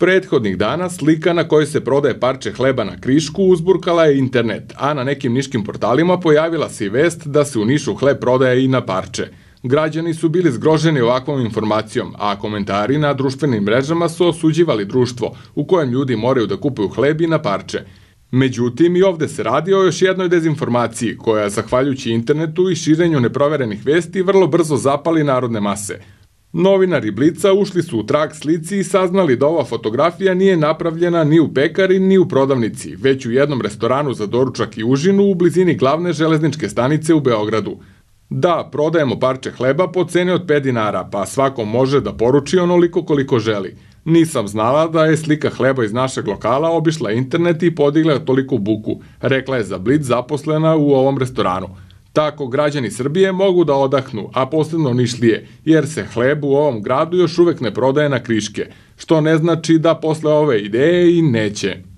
Prethodnih dana slika na kojoj se prodaje parče hleba na krišku uzburkala je internet, a na nekim niškim portalima pojavila se i vest da se u Nišu hleb prodaje i na parče. Građani su bili zgroženi ovakvom informacijom, a komentari na društvenim mrežama su osuđivali društvo u kojem ljudi moraju da kupuju hleb i na parče. Međutim, i ovde se radi o još jednoj dezinformaciji koja, zahvaljujući internetu i širenju neproverenih vesti, vrlo brzo zapali narodne mase – Novinari Blica ušli su u trag slici i saznali da ova fotografija nije napravljena ni u pekari ni u prodavnici, već u jednom restoranu za doručak i užinu u blizini glavne železničke stanice u Beogradu. Da, prodajemo parče hleba po ceni od 5 dinara, pa svako može da poruči onoliko koliko želi. Nisam znala da je slika hleba iz našeg lokala obišla internet i podigla toliku buku, rekla je za Blitz zaposlena u ovom restoranu. Tako građani Srbije mogu da odahnu, a posebno Nišlije, jer se hleb u ovom gradu još uvek ne prodaje na kriške, što ne znači da posle ove ideje i neće.